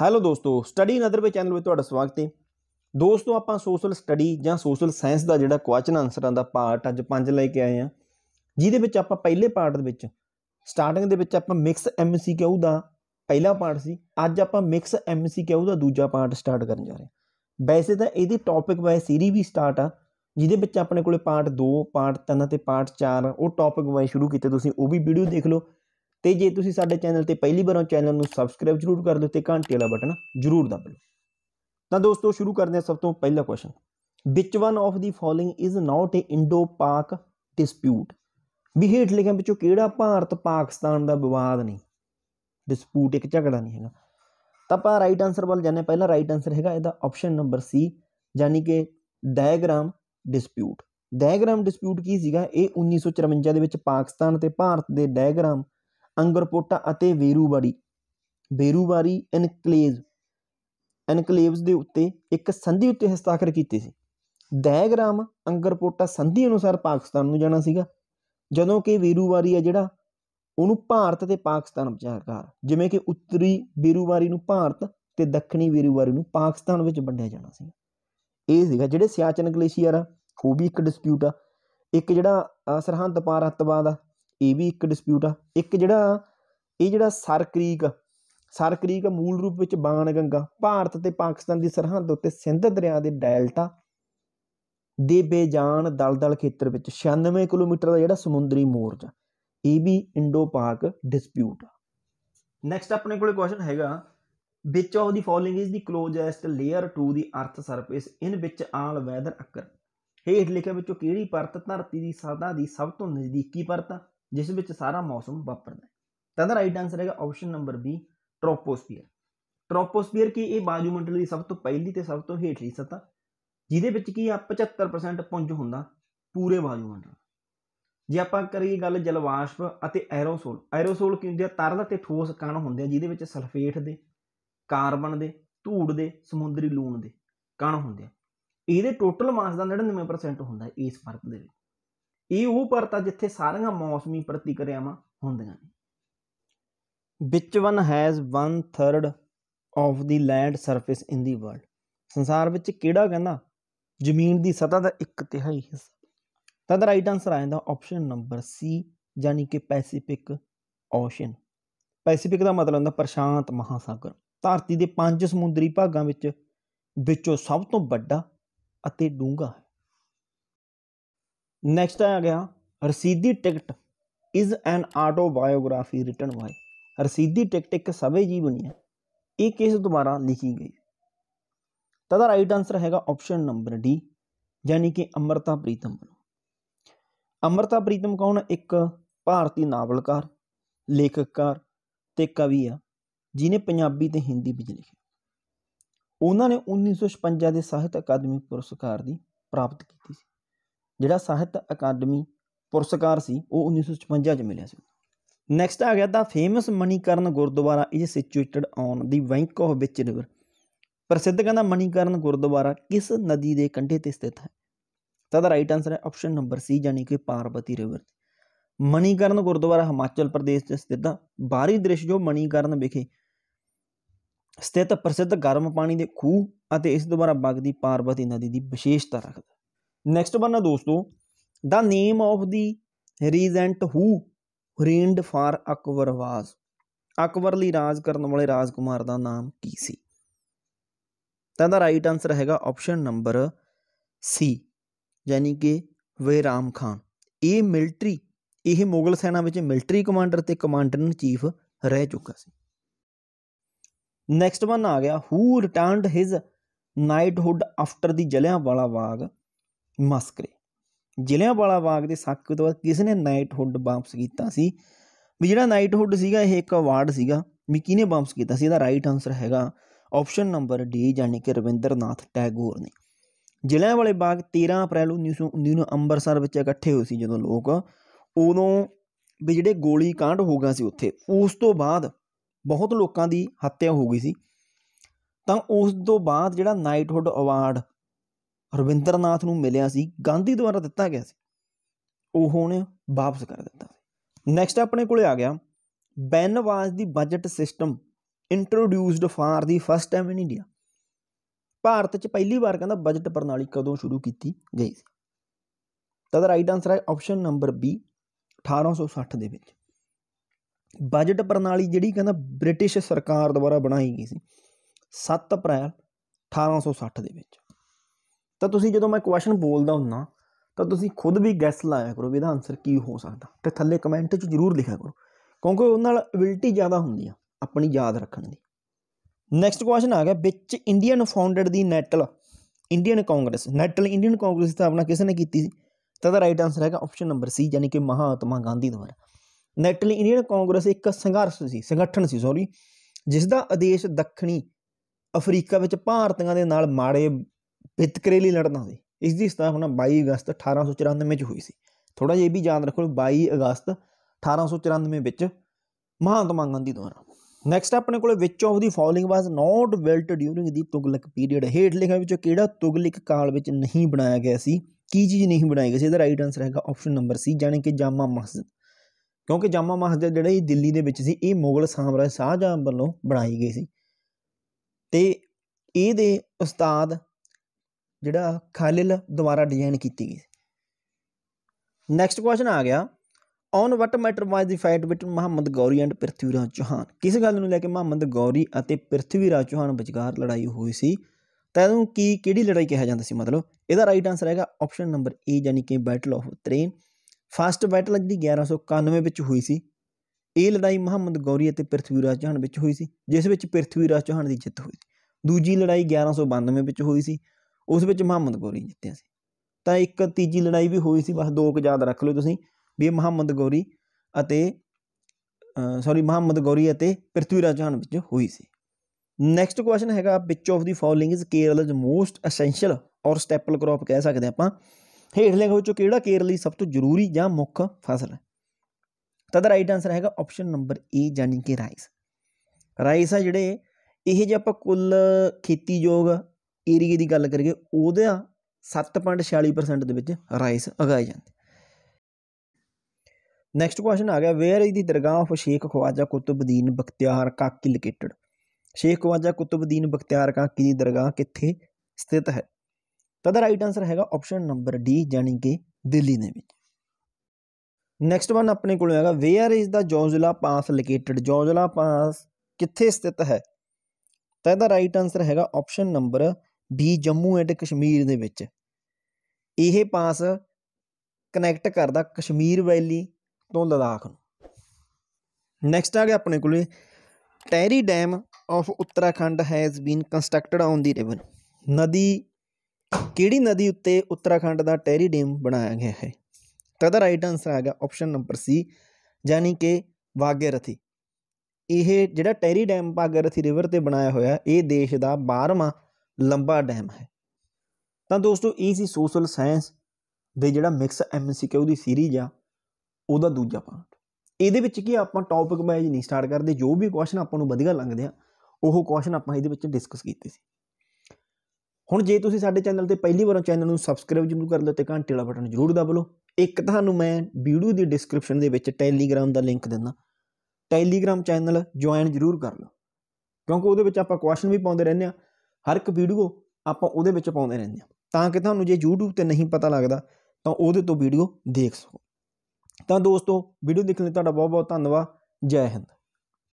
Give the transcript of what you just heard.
hello ਦੋਸਤੋ study ਨਦਰ ਵੇ channel ਵਿੱਚ ਤੁਹਾਡਾ ਸਵਾਗਤ ਹੈ ਦੋਸਤੋ ਆਪਾਂ ਸੋਸ਼ਲ ਸਟੱਡੀ ਜਾਂ ਸੋਸ਼ਲ ਸਾਇੰਸ ਦਾ ਜਿਹੜਾ ਕੁਐਸਚਨ ਆਨਸਰਾਂ ਦਾ ਪਾਰਟ ਅੱਜ ਪੰਜ ਲੈ ਕੇ ਆਏ ਆ ਜਿਹਦੇ ਵਿੱਚ ਆਪਾਂ ਪਹਿਲੇ ਪਾਰਟ ਦੇ ਵਿੱਚ ਸਟਾਰਟਿੰਗ ਦੇ ਵਿੱਚ ਆਪਾਂ ਮਿਕਸ ਐਮਸੀਕਿਊ ਦਾ ਪਹਿਲਾ ਪਾਰਟ ਸੀ ਅੱਜ ਆਪਾਂ ਮਿਕਸ ਐਮਸੀਕਿਊ ਦਾ ਦੂਜਾ ਪਾਰਟ ਸਟਾਰਟ ਕਰਨ ਜਾ ਰਹੇ ਹਾਂ ਵੈਸੇ ਤਾਂ ਇਹਦੀ ਟੌਪਿਕ ਵਾਈਜ਼ ਸੀਰੀ ਵੀ ਸਟਾਰਟ ਆ ਜਿਹਦੇ ਵਿੱਚ ਆਪਣੇ ਕੋਲੇ ਪਾਰਟ 2 ਪਾਰਟ 3 ਅਤੇ ਪਾਰਟ 4 ਉਹ ਟੌਪਿਕ ਵਾਈਜ਼ ਸ਼ੁਰੂ ਕੀਤੇ ਤੁਸੀਂ ਉਹ ਵੀ ਵੀਡੀਓ ਦੇਖ ਲਓ ਤੇ ਜੇ ਤੁਸੀਂ ਸਾਡੇ ਚੈਨਲ ਤੇ ਪਹਿਲੀ ਵਾਰ ਆਉ ਚੈਨਲ ਨੂੰ ਸਬਸਕ੍ਰਾਈਬ ਜਰੂਰ ਕਰ ਲਓ ਤੇ ਘੰਟੀ ਵਾਲਾ ਬਟਨ ਜਰੂਰ ਦਬਾ ਲਓ ਤਾਂ ਦੋਸਤੋ ਸ਼ੁਰੂ ਕਰਦੇ ਹਾਂ ਸਭ ਤੋਂ ਪਹਿਲਾ question which one of the following is not a Indo Pak dispute ਵੀ ਹੇਠ ਲਿਖਿਆਂ ਵਿੱਚੋਂ ਕਿਹੜਾ ਭਾਰਤ ਪਾਕਿਸਤਾਨ ਦਾ ਵਿਵਾਦ ਨਹੀਂ ਡਿਸਪਿਊਟ ਇੱਕ ਝਗੜਾ ਨਹੀਂ ਹੈਗਾ ਤਾਂ ਆਪਾਂ ਰਾਈਟ ਆਨਸਰ ਵੱਲ ਜਾਂਦੇ ਪਹਿਲਾਂ ਰਾਈਟ ਆਨਸਰ ਹੈਗਾ ਇਹਦਾ ਆਪਸ਼ਨ ਨੰਬਰ ਸੀ ਯਾਨੀ ਕਿ ਡਾਇਗ੍ਰਾਮ ਡਿਸਪਿਊਟ ਡਾਇਗ੍ਰਾਮ ਡਿਸਪਿਊਟ ਕੀ ਸੀਗਾ ਇਹ 1954 ਦੇ ਵਿੱਚ ਪਾਕਿਸਤਾਨ ਤੇ ਭਾਰਤ ਦੇ ਡਾਇਗ੍ਰਾਮ ਅੰਗਰਪੋਟਾ ਅਤੇ ਵੇਰੂਬਰੀ ਬੇਰੂਬਾਰੀ ਇਨਕਲੇਵ ਇਨਕਲੇਵਸ ਦੇ ਉੱਤੇ ਇੱਕ ਸੰਧੀ ਉੱਤੇ ਹਸਤਾਖਰ ਕੀਤੇ ਸੀ ਦੈਗਰਾਮ ਅੰਗਰਪੋਟਾ ਸੰਧੀ ਅਨੁਸਾਰ ਪਾਕਿਸਤਾਨ ਨੂੰ ਜਾਣਾ ਸੀਗਾ ਜਦੋਂ ਕਿ ਵੇਰੂਬਾਰੀ ਹੈ ਜਿਹੜਾ ਉਹਨੂੰ ਭਾਰਤ ਤੇ ਪਾਕਿਸਤਾਨ ਵਿਚਕਾਰ ਜਿਵੇਂ ਕਿ ਉੱਤਰੀ ਵੇਰੂਬਾਰੀ ਨੂੰ ਭਾਰਤ ਤੇ ਦੱਖਣੀ ਵੇਰੂਬਾਰੀ ਨੂੰ ਪਾਕਿਸਤਾਨ ਵਿੱਚ ਵੰਡਿਆ ਜਾਣਾ ਸੀ ਇਹ ਸੀਗਾ ਜਿਹੜੇ ਸਿਆਚਨ ਗਲੇਸ਼ੀਅਰ ਆ ਉਹ ਵੀ ਇੱਕ ਡਿਸਪਿਊਟ ਆ ਇੱਕ ਜਿਹੜਾ ਸਰਹੰਦ ਪਾਰ ਹੱਤਵਾ ਦਾ ਇਹ ਵੀ ਇੱਕ ਡਿਸਪਿਊਟ ਆ ਇੱਕ ਜਿਹੜਾ ਇਹ ਜਿਹੜਾ ਸਰਕਰੀਕ ਸਰਕਰੀਕ ਮੂਲ ਰੂਪ ਵਿੱਚ ਬਾਣ ਗੰਗਾ ਭਾਰਤ ਤੇ ਪਾਕਿਸਤਾਨ ਦੀ ਸਰਹੰਦ ਉੱਤੇ ਸਿੰਧ ਦਰਿਆ ਦੇ ਡੈਲਟਾ ਦੇ ਬੇਜਾਨ ਦਲਦਲ ਖੇਤਰ ਵਿੱਚ 96 ਕਿਲੋਮੀਟਰ ਦਾ ਜਿਹੜਾ ਸਮੁੰਦਰੀ ਮੋਰਚਾ ਇਹ ਵੀ ਇੰਡੋ ਪਾਕ ਡਿਸਪਿਊਟ ਆ ਨੈਕਸਟ ਆਪਣੇ ਕੋਲੇ ਕੁਐਸਚਨ ਹੈਗਾ which of the following is the closest layer to the earth surface ਇਨ ਵਿੱਚ ਆਲ ਵੈਦਰ ਅਕਰ ਹੇਠ ਲਿਖਿਆ ਵਿੱਚੋਂ ਕਿਹੜੀ ਪਰਤ ਧਰਤੀ ਦੀ ਸਾਦਾ ਦੀ ਸਭ ਤੋਂ ਨਜ਼ਦੀਕੀ ਪਰਤ ਆ ਜਿਸ ਵਿੱਚ ਸਾਰਾ ਮੌਸਮ ਵਾਪਰਦਾ ਹੈ ਤਾਂ ਦਾ ਰਾਈਟ ਆਨਸਰ ਹੈਗਾ option number B troposphere troposphere ਕੀ ਇਹ ਬਾਜੂਮੰਡਲ ਦੀ ਸਭ ਤੋਂ ਪਹਿਲੀ ਤੇ ਸਭ ਤੋਂ ਹੇਠਲੀ ਸਤਾ ਜਿਹਦੇ ਵਿੱਚ ਕੀ ਆ 75% ਪੁੰਜ ਹੁੰਦਾ ਪੂਰੇ ਬਾਜੂਮੰਡਲ ਜੇ ਆਪਾਂ ਕਰੀਏ ਗੱਲ ਜਲਵਾਸ਼ਪ ਅਤੇ ਐਰੋਸੋਲ ਐਰੋਸੋਲ ਕੀ ਹੁੰਦੇ ਆ ਤਰਲ ਅਤੇ ਠੋਸ ਕਣ ਹੁੰਦੇ ਆ ਜਿਹਦੇ ਵਿੱਚ ਸਲਫੇਟ ਦੇ ਕਾਰਬਨ ਦੇ ਧੂੜ ਦੇ ਸਮੁੰਦਰੀ ਲੂਣ ਦੇ ਕਣ ਹੁੰਦੇ ਆ ਇਹਦੇ ਟੋਟਲ ਮਾਸ ਦਾ 99% ਹੁੰਦਾ ਇਸ ਪਰਤ ਦੇ ਵਿੱਚ ਇਹ ਉਹ ਪਰਤ ਆ ਜਿੱਥੇ ਸਾਰੀਆਂ ਮੌਸਮੀ ਪ੍ਰਤੀਕਿਰਿਆਵਾਂ ਹੁੰਦੀਆਂ ਨੇ which one has 1/3 of the land surface in the world ਸੰਸਾਰ ਵਿੱਚ ਕਿਹੜਾ ਕਹਿੰਦਾ ਜ਼ਮੀਨ ਦੀ ਸਤਹ ਦਾ 1/3 ਹਿੱਸਾ ਤਾਂ ਦਾ ਰਾਈਟ ਆਨਸਰ ਆ ਜਾਂਦਾ ਆਪਸ਼ਨ ਨੰਬਰ ਸੀ ਯਾਨੀ ਕਿ ਪੈਸੀਫਿਕ ਓਸ਼ਨ ਪੈਸੀਫਿਕ ਦਾ ਮਤਲਬ ਹੁੰਦਾ ਪ੍ਰਸ਼ਾਂਤ ਮਹਾਸਾਗਰ ਧਰਤੀ ਦੇ ਪੰਜ ਸਮੁੰਦਰੀ ਭਾਗਾਂ ਵਿੱਚ ਵਿੱਚੋਂ ਸਭ ਤੋਂ ਵੱਡਾ ਅਤੇ ਡੂੰਘਾ ਹੈ ਨੈਕਸਟ ਆ ਗਿਆ Raseedi Ticket is an autobiography written by Raseedi Ticket ਇੱਕ ਸਵੈ ਜੀਵਨੀ ਹੈ ਇਹ ਕਿਸ ਦੁਆਰਾ ਲਿਖੀ ਗਈ ਤਾਂ ਦਾ ਰਾਈਟ ਆਨਸਰ ਹੈਗਾ ਆਪਸ਼ਨ ਨੰਬਰ ਡੀ ਯਾਨੀ ਕਿ ਅਮਰਤਾ ਪ੍ਰੀਤਮ ਅਮਰਤਾ ਪ੍ਰੀਤਮ ਕੌਣ ਇੱਕ ਭਾਰਤੀ ਨਾਵਲਕਾਰ ਲੇਖਕਕਾਰ ਤੇ ਕਵੀ ਆ ਜਿਨੇ ਪੰਜਾਬੀ ਤੇ ਹਿੰਦੀ ਵਿੱਚ ਲਿਖਿਆ ਉਹਨਾਂ ਨੇ 1956 ਦੇ ਸਾਹਿਤ ਅਕਾਦਮੀ ਪੁਰਸਕਾਰ ਦੀ ਪ੍ਰਾਪਤ ਕੀਤੀ ਜਿਹੜਾ ਸਾਹਿਤ ਅਕਾਦਮੀ ਪੁਰਸਕਾਰ ਸੀ ਉਹ 1956 ਚ ਮਿਲਿਆ ਸੀ ਨੈਕਸਟ ਆ ਗਿਆ the famous Manikaran Gurdwara is situated on the bank of which river ਪ੍ਰਸਿੱਧ ਕਹਿੰਦਾ ਮਣੀਕਰਨ ਗੁਰਦੁਆਰਾ ਕਿਸ ਨਦੀ ਦੇ ਕੰਢੇ ਤੇ ਸਥਿਤ ਹੈ ਤਾਂ ਦਾ ਰਾਈਟ ਆਨਸਰ ਹੈ ਆਪਸ਼ਨ ਨੰਬਰ ਸੀ ਜਾਨੀ ਕਿ ਪਾਰਬਤੀ ਰਿਵਰ ਮਣੀਕਰਨ ਗੁਰਦੁਆਰਾ ਹਿਮਾਚਲ ਪ੍ਰਦੇਸ਼ ਦੇ ਸਥਿਤ ਹੈ ਬਾਹਰੀ ਦ੍ਰਿਸ਼ ਜੋ ਮਣੀਕਰਨ ਵਿਖੇ ਸਥਿਤ ਪ੍ਰਸਿੱਧ ਗਰਮ ਪਾਣੀ ਦੇ ਖੂਹ ਅਤੇ ਇਸ ਦੁਆਰਾ ਵਗਦੀ ਪਾਰਬਤੀ ਨਦੀ ਦੀ ਵਿਸ਼ੇਸ਼ਤਾ ਰੱਖਦਾ ਨੈਕਸਟ ਵਨ ਆ ਦੋਸਤੋ the name of the regent who reigned for Akbar was Akbar ਲਈ ਰਾਜ ਕਰਨ ਵਾਲੇ ਰਾਜਕੁਮਾਰ ਦਾ ਨਾਮ ਕੀ ਸੀ ਤਾਂ ਦਾ ਰਾਈਟ ਆਨਸਰ ਹੈਗਾ ਆਪਸ਼ਨ ਨੰਬਰ ਸੀ ਯਾਨੀ ਕਿ ਵੇਰਾਮ ਖਾਨ ਇਹ ਮਿਲਟਰੀ ਇਹ ਮੁਗਲ ਸੈਨਾ ਵਿੱਚ ਮਿਲਟਰੀ ਕਮਾਂਡਰ ਤੇ ਕਮਾਂਡਰ ਇਨ ਚੀਫ ਰਹਿ ਚੁੱਕਾ ਸੀ ਨੈਕਸਟ ਵਨ ਆ ਗਿਆ who returned his knighthood after the Jallianwala Bagh massacre Jallianwala Bagh ਦੇ ਸਾਕੇ ਤੋਂ ਬਾਅਦ ਕਿਸ ਨੇ ਨਾਈਟਹੁੱਡ ਵਾਪਸ ਕੀਤਾ ਸੀ ਵੀ ਜਿਹੜਾ ਨਾਈਟਹੁੱਡ ਸੀਗਾ ਇਹ ਇੱਕ ਅਵਾਰਡ ਸੀਗਾ ਵੀ ਕਿਹਨੇ ਵਾਪਸ ਕੀਤਾ ਸੀ ਇਹਦਾ ਰਾਈਟ ਆਨਸਰ ਹੈਗਾ ਆਪਸ਼ਨ ਨੰਬਰ ਡੀ ਯਾਨੀ ਕਿ ਰਵਿੰਦਰਨਾਥ ਟੈਗੋਰ ਨੇ ਜਲਿਆਂਵਾਲੇ ਬਾਗ 13 ਅਪ੍ਰੈਲ 1919 ਨੂੰ ਅੰਮ੍ਰਿਤਸਰ ਵਿੱਚ ਇਕੱਠੇ ਹੋਏ ਸੀ ਜਦੋਂ ਲੋਕ ਉਦੋਂ ਵੀ ਜਿਹੜੇ ਗੋਲੀ ਕਾਂਡ ਹੋ ਗਿਆ ਸੀ ਉੱਥੇ ਉਸ ਤੋਂ ਬਾਅਦ ਬਹੁਤ ਲੋਕਾਂ ਦੀ ਹੱਤਿਆ ਹੋ ਗਈ ਸੀ ਤਾਂ ਉਸ ਤੋਂ ਬਾਅਦ ਜਿਹੜਾ ਨਾਈਟਹੁੱਡ ਅਵਾਰਡ ਰਵਿੰਦਰਨਾਥ ਨੂੰ ਮਿਲਿਆ ਸੀ ਗਾਂਧੀ ਦੁਆਰਾ ਦਿੱਤਾ ਗਿਆ ਸੀ ਉਹ ਹੁਣ ਵਾਪਸ ਕਰ ਦਿੱਤਾ ਨੈਕਸਟ ਆਪਣੇ ਕੋਲੇ ਆ ਗਿਆ when was the budget system introduced for the first time in India Bharat 'ਚ ਪਹਿਲੀ ਵਾਰ ਕਹਿੰਦਾ ਬਜਟ ਪ੍ਰਣਾਲੀ ਕਦੋਂ ਸ਼ੁਰੂ ਕੀਤੀ ਗਈ ਸੀ ਤਾਂ ਦਾ ਰਾਈਟ ਆਨਸਰ ਹੈ ਆਪਸ਼ਨ ਨੰਬਰ B 1860 ਦੇ ਵਿੱਚ ਬਜਟ ਪ੍ਰਣਾਲੀ ਜਿਹੜੀ ਕਹਿੰਦਾ ਬ੍ਰਿਟਿਸ਼ ਸਰਕਾਰ ਦੁਆਰਾ ਬਣਾਈ ਗਈ ਸੀ 7 ਅਪ੍ਰੈਲ 1860 ਦੇ ਵਿੱਚ ਤਾਂ ਤੁਸੀਂ ਜਦੋਂ ਮੈਂ ਕੁਐਸਚਨ ਬੋਲਦਾ ਹੁੰਨਾ ਤਾਂ ਤੁਸੀਂ ਖੁਦ ਵੀ ਗੈਸ ਲਾਇਆ ਕਰੋ ਵੀ ਇਹਦਾ ਆਨਸਰ ਕੀ ਹੋ ਸਕਦਾ ਤੇ ਥੱਲੇ ਕਮੈਂਟ 'ਚ ਜ਼ਰੂਰ ਲਿਖਿਆ ਕਰੋ ਕਿਉਂਕਿ ਉਹਨਾਂ ਨਾਲ ਅਬਿਲਿਟੀ ਜ਼ਿਆਦਾ ਹੁੰਦੀ ਆ ਆਪਣੀ ਯਾਦ ਰੱਖਣ ਦੀ ਨੈਕਸਟ ਕੁਐਸਚਨ ਆ ਗਿਆ which Indian founded the Natal Indian Congress Natal Indian Congress ਦੀ ਸਥਾਪਨਾ ਕਿਸ ਨੇ ਕੀਤੀ ਸੀ ਤਾਂ ਦਾ ਰਾਈਟ ਆਨਸਰ ਹੈਗਾ ਆਪਸ਼ਨ ਨੰਬਰ ਸੀ ਯਾਨੀ ਕਿ ਮਹਾਤਮਾ ਗਾਂਧੀ ਦੁਆਰਾ ਨੈਟਲ ਇੰਡੀਅਨ ਕਾਂਗਰਸ ਇੱਕ ਸੰਘਰਸ਼ ਸੀ ਸੰਗਠਨ ਸੀ ਸੌਰੀ ਜਿਸ ਦਾ ਆਦੇਸ਼ ਦੱਖਣੀ ਅਫਰੀਕਾ ਵਿੱਚ ਭਾਰਤੀਆਂ ਦੇ ਨਾਲ ਮਾੜੇ ਵਿਤਕਰੇ ਲਈ ਲੜਨਾ ਸੀ ਇਸ ਦੀ ਸਥਾਪਨਾ 22 ਅਗਸਤ 1894 ਵਿੱਚ ਹੋਈ ਸੀ ਥੋੜਾ ਜਿਹਾ ਇਹ ਵੀ ਯਾਦ ਰੱਖੋ 22 ਅਗਸਤ 1894 ਵਿੱਚ ਮਹਾਤਮਾ ਗਾਂਧੀ ਦੁਆਰਾ ਨੈਕਸਟ ਆਪਣੇ ਕੋਲ which of the following was not built during the Tughlaq period ਹੇਠ ਲਿਖਿਆ ਵਿੱਚੋਂ ਕਿਹੜਾ ਤੁਗਲਕ ਕਾਲ ਵਿੱਚ ਨਹੀਂ ਬਣਾਇਆ ਗਿਆ ਸੀ ਕੀ ਚੀਜ਼ ਨਹੀਂ ਬਣਾਈ ਗਈ ਸੀ ਇਹਦਾ ਰਾਈਟ ਆਨਸਰ ਹੈਗਾ ਆਪਸ਼ਨ ਨੰਬਰ ਸੀ ਜਾਨੀ ਕਿ ਜਾਮਾ ਮਸਜਿਦ ਕਿਉਂਕਿ ਜਾਮਾ ਮਸਜਿਦ ਜਿਹੜਾ ਇਹ ਦਿੱਲੀ ਦੇ ਵਿੱਚ ਸੀ ਇਹ ਮੁਗਲ ਸਾਮਰਾਜ ਸ਼ਾਹਜਹਾਂ ਵੱਲੋਂ ਬਣਾਈ ਗਈ ਸੀ ਤੇ ਇਹਦੇ ਉਸਤਾਦ ਜਿਹੜਾ ਖਾਲਿਲ ਦੁਆਰਾ ਡਿਜ਼ਾਈਨ ਕੀਤੀ ਗਈ ਨੈਕਸਟ ਕੁਐਸਚਨ ਆ ਗਿਆ on what matter was the fight between Muhammad Ghori and Prithviraj Chauhan ਕਿਸ ਗੱਲ ਨੂੰ ਲੈ ਕੇ ਮੁਹੰਮਦ ਗੌਰੀ ਅਤੇ ਪ੍ਰਿਥਵੀਰਾਜ ਚੌਹਾਨ ਵਿਚਕਾਰ ਲੜਾਈ ਹੋਈ ਸੀ ਤਾਂ ਇਹਨੂੰ ਕੀ ਕਿਹੜੀ ਲੜਾਈ ਕਿਹਾ ਜਾਂਦਾ ਸੀ ਮਤਲਬ ਇਹਦਾ ਰਾਈਟ ਆਨਸਰ ਹੈਗਾ ਆਪਸ਼ਨ ਨੰਬਰ ਏ ਯਾਨੀ ਕਿ battle of Tarain first battle ਜਿਹੜੀ 1191 ਵਿੱਚ ਹੋਈ ਸੀ ਇਹ ਲੜਾਈ ਮੁਹੰਮਦ ਗੌਰੀ ਅਤੇ ਪ੍ਰਿਥਵੀਰਾਜ ਚੌਹਾਨ ਵਿੱਚ ਹੋਈ ਸੀ ਜਿਸ ਵਿੱਚ ਪ੍ਰਿਥਵੀਰਾਜ ਚੌਹਾਨ ਦੀ ਜਿੱਤ ਹੋਈ ਸੀ ਦੂਜੀ ਲੜਾਈ 1192 ਵਿੱਚ ਹੋਈ ਸੀ ਉਸ ਵਿੱਚ ਮੁਹੰਮਦ ਗੋਰੀ ਜਿੱਤਿਆ ਸੀ ਤਾਂ ਇੱਕ ਤੀਜੀ ਲੜਾਈ ਵੀ ਹੋਈ ਸੀ ਬਸ ਦੋ ਕੁ ਯਾਦ ਰੱਖ ਲਓ ਤੁਸੀਂ ਵੀ ਇਹ ਮੁਹੰਮਦ ਗੋਰੀ ਅਤੇ ਸੌਰੀ ਮੁਹੰਮਦ ਗੋਰੀ ਅਤੇ ਪ੍ਰਿਥਵੀਰਾਜ ਚੌਹਾਨ ਵਿੱਚ ਹੋਈ ਸੀ ਨੈਕਸਟ ਕੁਐਸਚਨ ਹੈਗਾ which of the following is Kerala's most essential or staple crop ਕਹਿ ਸਕਦੇ ਆਪਾਂ ਹੇਠਲੇ ਵਿੱਚੋਂ ਕਿਹੜਾ ਕੇਰਲ ਲਈ ਸਭ ਤੋਂ ਜ਼ਰੂਰੀ ਜਾਂ ਮੁੱਖ ਫਸਲ ਹੈ ਤਾਂ ਦਾ ਰਾਈਟ ਆਨਸਰ ਹੈਗਾ ਆਪਸ਼ਨ ਨੰਬਰ ਏ ਜਾਨੀ ਕਿ ਰਾਈਸ ਰਾਈਸ ਆ ਜਿਹੜੇ ਇਹ ਜੇ ਆਪਾਂ ਕੁੱਲ ਖੇਤੀਯੋਗ ਏਰੀਏ ਦੀ ਗੱਲ ਕਰੀਏ ਉਹਦਾ 7.46% ਦੇ ਵਿੱਚ ਰਾਈਸ ਉਗਾਏ ਜਾਂਦੇ ਨੈਕਸਟ ਕੁਐਸਚਨ ਆ ਗਿਆ wear is the dargah of Sheikh Khwaja Qutbuddin Bakhtiyar Kaki located Sheikh Khwaja Qutbuddin Bakhtiyar Kaki ਦੀ ਦਰਗਾਹ ਕਿੱਥੇ ਸਥਿਤ ਹੈ ਤਾਂ ਦਾ ਰਾਈਟ ਆਨਸਰ ਹੈਗਾ ਆਪਸ਼ਨ ਨੰਬਰ ਡੀ ਜਾਨੀ ਕਿ ਦਿੱਲੀ ਦੇ ਵਿੱਚ ਨੈਕਸਟ ਵਨ ਆਪਣੇ ਕੋਲ ਹੈਗਾ where is the Zojila pass located Zojila pass ਕਿੱਥੇ ਸਥਿਤ ਹੈ ਤਾਂ ਇਹਦਾ ਰਾਈਟ ਆਨਸਰ ਹੈਗਾ option number B Jammu and Kashmir ਦੇ ਵਿੱਚ ਇਹ ਪਾਸ ਕਨੈਕਟ ਕਰਦਾ ਕਸ਼ਮੀਰ ਵੈਲੀ ਤੋਂ ਲਦਾਖ ਨੂੰ ਨੈਕਸਟ ਆ ਗਿਆ ਆਪਣੇ ਕੋਲੇ Tehri dam of Uttarakhand has been constructed on the river ਨਦੀ ਕਿਹੜੀ ਨਦੀ ਉੱਤੇ ਉੱਤਰਾਖੰਡ ਦਾ ਟੈਰੀ ਡੈਮ ਬਣਾਇਆ ਗਿਆ ਹੈ ਤਾਂ ਦਾ ਰਾਈਟ ਆਨਸਰ ਆ ਗਿਆ ਆਪਸ਼ਨ ਨੰਬਰ ਸੀ ਯਾਨੀ ਕਿ ਵਾਗੇਰਥੀ ਇਹ ਜਿਹੜਾ ਟੈਰੀ ਡੈਮ ਵਾਗੇਰਥੀ ਰਿਵਰ ਤੇ ਬਣਾਇਆ ਹੋਇਆ ਇਹ ਦੇਸ਼ ਦਾ 12ਵਾਂ ਲੰਬਾ ਡੈਮ ਹੈ ਤਾਂ ਦੋਸਤੋ ਇਹ ਸੀ ਸੋਸ਼ਲ ਸਾਇੰਸ ਦੇ ਜਿਹੜਾ ਮਿਕਸ ਐਮਸੀਕਿਊ ਦੀ ਸੀਰੀਜ਼ ਆ ਉਹਦਾ ਦੂਜਾ ਪਾਰਟ ਇਹਦੇ ਵਿੱਚ ਕੀ ਆਪਾਂ ਟੌਪਿਕ ਵਾਈਜ਼ ਨਹੀਂ ਸਟਾਰਟ ਕਰਦੇ ਜੋ ਵੀ ਕੁਐਸਚਨ ਆਪਾਂ ਨੂੰ ਵਧੀਆ ਲੱਗਦੇ ਆ ਉਹ ਕੁਐਸਚਨ ਆਪਾਂ ਇਹਦੇ ਵਿੱਚ ਡਿਸਕਸ ਕੀਤੇ ਸੀ ਹੁਣ ਜੇ ਤੁਸੀਂ ਸਾਡੇ ਚੈਨਲ ਤੇ ਪਹਿਲੀ ਵਾਰ ਚੈਨਲ ਨੂੰ ਸਬਸਕ੍ਰਾਈਬ ਜ਼ਰੂਰ ਕਰ ਲਓ ਤੇ ਘੰਟੀ ਵਾਲਾ ਬਟਨ ਜ਼ਰੂਰ ਦਬਾ ਲਓ ਇੱਕ ਤੁਹਾਨੂੰ ਮੈਂ ਵੀਡੀਓ ਦੀ ਡਿਸਕ੍ਰਿਪਸ਼ਨ ਦੇ ਵਿੱਚ ਟੈਲੀਗ੍ਰਾਮ ਦਾ ਲਿੰਕ ਦਿੰਦਾ ਟੈਲੀਗ੍ਰਾਮ ਚੈਨਲ ਜੁਆਇਨ ਜ਼ਰੂਰ ਕਰ ਲਓ ਕਿਉਂਕਿ ਉਹਦੇ ਵਿੱਚ ਆਪਾਂ ਕੁਐਸਚਨ ਵੀ ਪਾਉਂਦੇ ਰਹਿੰਦੇ ਆ ਹਰ ਇੱਕ ਵੀਡੀਓ ਆਪਾਂ ਉਹਦੇ ਵਿੱਚ ਪਾਉਂਦੇ ਰਹਿੰਦੇ ਹਾਂ ਤਾਂ ਕਿ ਤੁਹਾਨੂੰ ਜੇ YouTube ਤੇ ਨਹੀਂ ਪਤਾ ਲੱਗਦਾ ਤਾਂ ਉਹਦੇ ਤੋਂ ਵੀਡੀਓ ਦੇਖ ਸਕੋ ਤਾਂ ਦੋਸਤੋ ਵੀਡੀਓ ਦੇਖਣ ਲਈ ਤੁਹਾਡਾ ਬਹੁਤ ਬਹੁਤ ਧੰਨਵਾਦ ਜੈ ਹਿੰਦ